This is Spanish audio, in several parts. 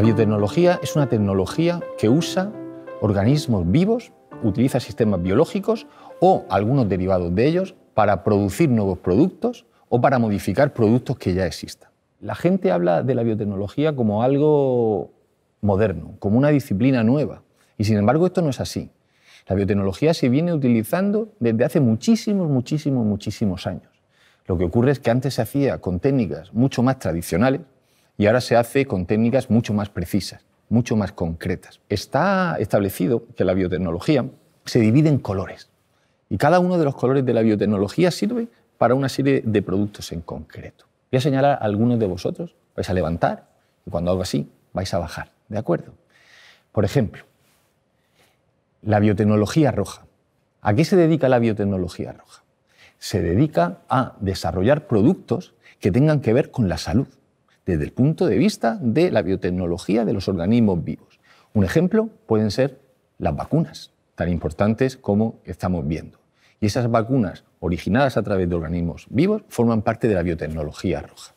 La biotecnología es una tecnología que usa organismos vivos, utiliza sistemas biológicos o algunos derivados de ellos para producir nuevos productos o para modificar productos que ya existan. La gente habla de la biotecnología como algo moderno, como una disciplina nueva, y sin embargo esto no es así. La biotecnología se viene utilizando desde hace muchísimos, muchísimos, muchísimos años. Lo que ocurre es que antes se hacía con técnicas mucho más tradicionales, y ahora se hace con técnicas mucho más precisas, mucho más concretas. Está establecido que la biotecnología se divide en colores y cada uno de los colores de la biotecnología sirve para una serie de productos en concreto. Voy a señalar a algunos de vosotros, vais a levantar y cuando hago así vais a bajar, ¿de acuerdo? Por ejemplo, la biotecnología roja. ¿A qué se dedica la biotecnología roja? Se dedica a desarrollar productos que tengan que ver con la salud desde el punto de vista de la biotecnología de los organismos vivos. Un ejemplo pueden ser las vacunas, tan importantes como estamos viendo. Y esas vacunas originadas a través de organismos vivos forman parte de la biotecnología roja.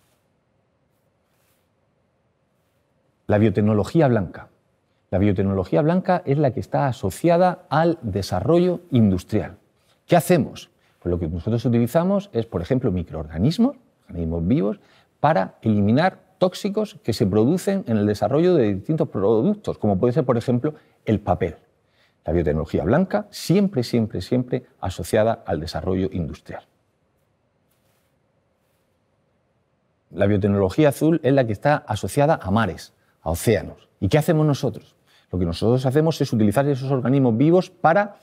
La biotecnología blanca. La biotecnología blanca es la que está asociada al desarrollo industrial. ¿Qué hacemos? Pues lo que nosotros utilizamos es, por ejemplo, microorganismos, organismos vivos, para eliminar tóxicos que se producen en el desarrollo de distintos productos, como puede ser, por ejemplo, el papel. La biotecnología blanca siempre, siempre, siempre asociada al desarrollo industrial. La biotecnología azul es la que está asociada a mares, a océanos. ¿Y qué hacemos nosotros? Lo que nosotros hacemos es utilizar esos organismos vivos para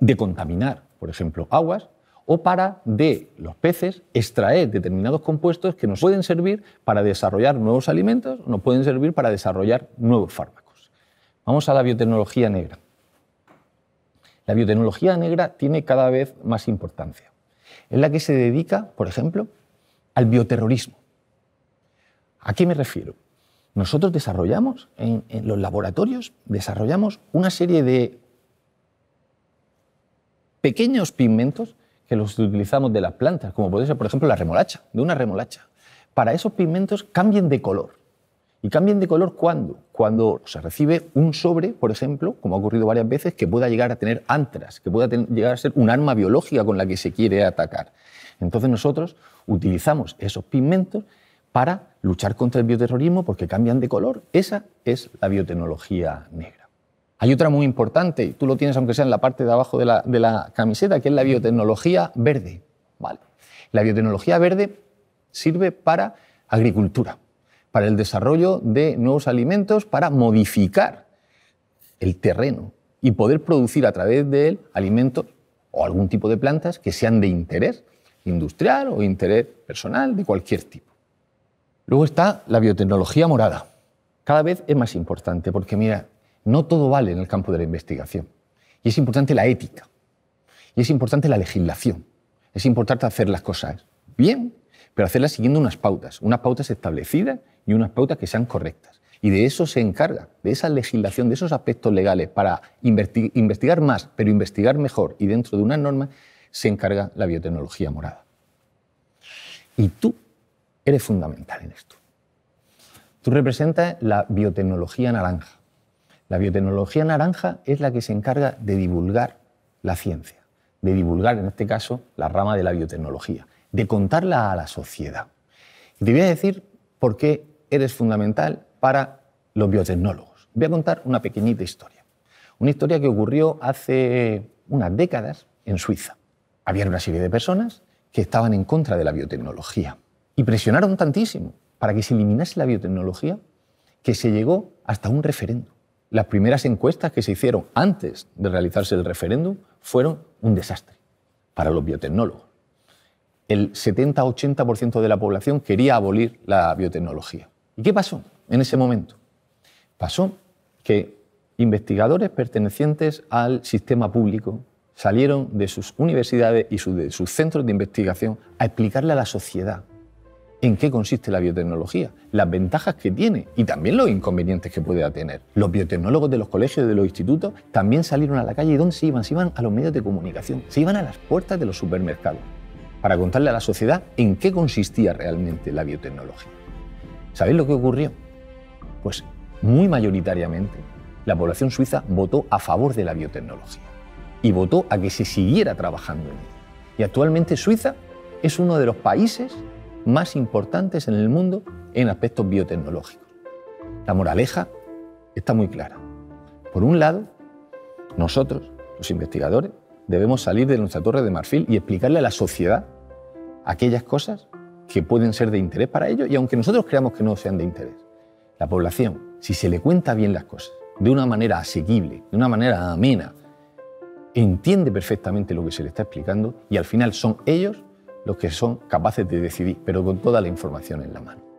decontaminar, por ejemplo, aguas o para de los peces extraer determinados compuestos que nos pueden servir para desarrollar nuevos alimentos, o nos pueden servir para desarrollar nuevos fármacos. Vamos a la biotecnología negra. La biotecnología negra tiene cada vez más importancia. Es la que se dedica, por ejemplo, al bioterrorismo. ¿A qué me refiero? Nosotros desarrollamos en, en los laboratorios, desarrollamos una serie de pequeños pigmentos que los utilizamos de las plantas, como puede ser, por ejemplo, la remolacha, de una remolacha, para esos pigmentos cambien de color. ¿Y cambien de color cuándo? Cuando se recibe un sobre, por ejemplo, como ha ocurrido varias veces, que pueda llegar a tener antras, que pueda llegar a ser un arma biológica con la que se quiere atacar. Entonces nosotros utilizamos esos pigmentos para luchar contra el bioterrorismo porque cambian de color. Esa es la biotecnología negra. Hay otra muy importante, tú lo tienes aunque sea en la parte de abajo de la, camiseta, que es la biotecnología verde. Vale. La biotecnología verde sirve para agricultura, para el desarrollo de nuevos alimentos, para modificar el terreno y poder producir a través de él alimentos o algún tipo de plantas que sean de interés industrial o interés personal de cualquier tipo. Luego está la biotecnología morada. Cada vez es más importante porque, mira, no todo vale en el campo de la investigación. Y es importante la ética. Y es importante la legislación. Es importante hacer las cosas bien, pero hacerlas siguiendo unas pautas, unas pautas establecidas y unas pautas que sean correctas. Y de eso se encarga, de esa legislación, de esos aspectos legales para investigar más, pero investigar mejor y dentro de una norma se encarga la biotecnología morada. Y tú eres fundamental en esto. Tú representas la biotecnología naranja la biotecnología naranja es la que se encarga de divulgar la ciencia, de divulgar, en este caso, la rama de la biotecnología, de contarla a la sociedad. Y te voy a decir por qué eres fundamental para los biotecnólogos. Voy a contar una pequeñita historia. Una historia que ocurrió hace unas décadas en Suiza. Había una serie de personas que estaban en contra de la biotecnología y presionaron tantísimo para que se eliminase la biotecnología que se llegó hasta un referéndum las primeras encuestas que se hicieron antes de realizarse el referéndum fueron un desastre para los biotecnólogos. El 70-80% de la población quería abolir la biotecnología. ¿Y qué pasó en ese momento? Pasó que investigadores pertenecientes al sistema público salieron de sus universidades y de sus centros de investigación a explicarle a la sociedad en qué consiste la biotecnología, las ventajas que tiene y también los inconvenientes que puede tener. Los biotecnólogos de los colegios y de los institutos también salieron a la calle y ¿dónde se iban? Se iban a los medios de comunicación, se iban a las puertas de los supermercados para contarle a la sociedad en qué consistía realmente la biotecnología. ¿Sabéis lo que ocurrió? Pues muy mayoritariamente la población suiza votó a favor de la biotecnología y votó a que se siguiera trabajando en ella. Y actualmente Suiza es uno de los países más importantes en el mundo en aspectos biotecnológicos. La moraleja está muy clara. Por un lado, nosotros, los investigadores, debemos salir de nuestra torre de marfil y explicarle a la sociedad aquellas cosas que pueden ser de interés para ellos y aunque nosotros creamos que no sean de interés. La población, si se le cuenta bien las cosas, de una manera asequible, de una manera amena, entiende perfectamente lo que se le está explicando y al final son ellos los que son capaces de decidir, pero con toda la información en la mano.